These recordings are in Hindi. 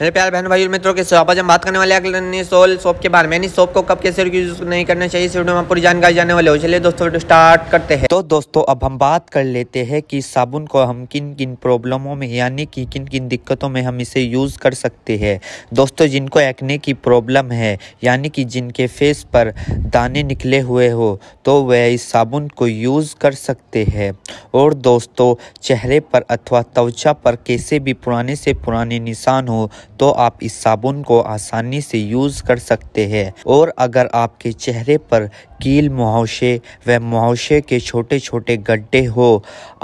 मेरे प्यार बहन भाई मित्रों के शॉप आज हम बात करने वाले हैं सोल सोप के बारे में शॉप को कब कैसे यूज नहीं करना चाहिए इस वीडियो में पूरी जानकारी जाने वाले हो चलिए दोस्तों वीडियो स्टार्ट करते हैं तो दोस्तों अब हम बात कर लेते हैं कि साबुन को हम किन किन प्रॉब्लमों में यानी कि किन किन दिक्कतों में हम इसे यूज़ कर सकते हैं दोस्तों जिनको एक्ने की प्रॉब्लम है यानी कि जिनके फेस पर दाने निकले हुए हो तो वह इस साबुन को यूज़ कर सकते हैं और दोस्तों चेहरे पर अथवा त्वचा पर कैसे भी पुराने से पुराने निशान हो तो आप इस साबुन को आसानी से यूज कर सकते हैं और अगर आपके चेहरे पर कील मुहाशे व मुहाशे के छोटे छोटे गड्ढे हो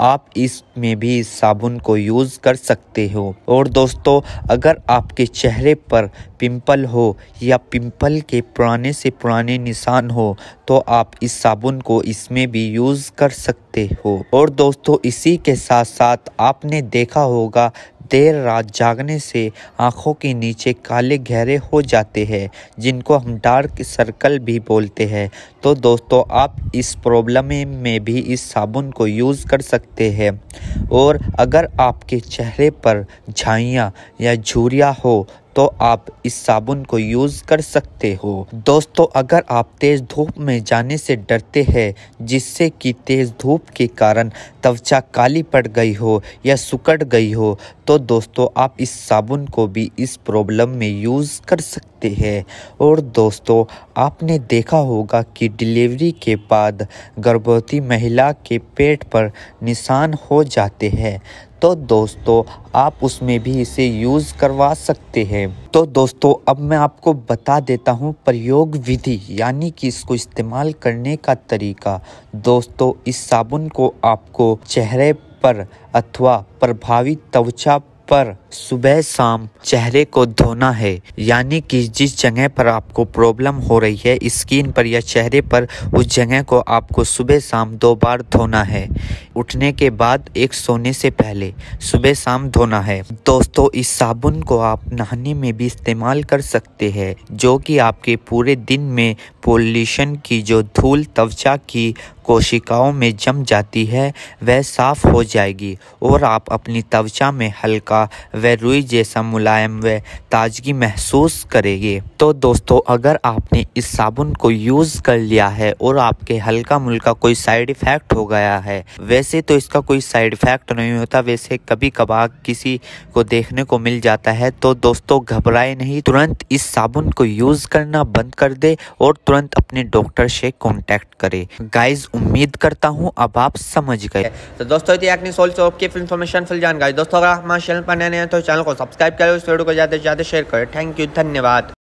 आप इसमें भी इस साबुन को यूज़ कर सकते हो और दोस्तों अगर आपके चेहरे पर पिंपल हो या पिंपल के पुराने से पुराने निशान हो तो आप इस साबुन को इसमें भी यूज़ कर सकते हो और दोस्तों इसी के साथ साथ आपने देखा होगा देर रात जागने से आँखों के नीचे काले गहरे हो जाते हैं जिनको हम डार्क सर्कल भी बोलते हैं तो दोस्तों आप इस प्रॉब्लम में भी इस साबुन को यूज़ कर सकते हैं और अगर आपके चेहरे पर झाइयाँ या झुरिया हो तो आप इस साबुन को यूज कर सकते हो दोस्तों अगर आप तेज धूप में जाने से डरते हैं जिससे कि तेज धूप के कारण त्वचा काली पड़ गई हो या सुकड़ गई हो तो दोस्तों आप इस साबुन को भी इस प्रॉब्लम में यूज़ कर सकते हैं और दोस्तों आपने देखा होगा कि डिलीवरी के बाद गर्भवती महिला के पेट पर निशान हो जाते हैं तो दोस्तों आप उसमें भी इसे यूज़ करवा सकते हैं तो दोस्तों अब मैं आपको बता देता हूँ प्रयोग विधि यानी कि इसको इस्तेमाल करने का तरीका दोस्तों इस साबुन को आपको चेहरे पर अथवा प्रभावित त्वचा पर सुबह शाम चेहरे को धोना है यानी कि जिस जगह पर आपको प्रॉब्लम हो रही है स्किन पर या चेहरे पर उस जगह को आपको सुबह शाम दो बार धोना है उठने के बाद एक सोने से पहले सुबह शाम धोना है दोस्तों इस साबुन को आप नहाने में भी इस्तेमाल कर सकते हैं जो कि आपके पूरे दिन में पोल्यूशन की जो धूल त्वचा की कोशिकाओं में जम जाती है वह साफ हो जाएगी और आप अपनी त्वचा में हल्का होगा वह रुई जैसा मुलायम व ताजगी महसूस करेगी तो दोस्तों अगर आपने इस साबुन को यूज़ कर लिया है और आपके हल्का मुल्का कोई साइड इफ़ेक्ट हो गया है वैसे तो इसका कोई साइड इफ़ेक्ट नहीं होता वैसे कभी कभार किसी को देखने को मिल जाता है तो दोस्तों घबराए नहीं तुरंत इस साबुन को यूज़ करना बंद कर दे और तुरंत अपने डॉक्टर से कॉन्टैक्ट करे गाइज उम्मीद करता हूँ अब आप समझ गए तो दोस्तों आपने सोल्स फिल जान गाइज दोस्तों अगर हमारे बनाने हैं तो चैनल को सब्सक्राइब करें उस वीडियो को ज़्यादा से ज़्यादा शेयर करें थैंक यू धन्यवाद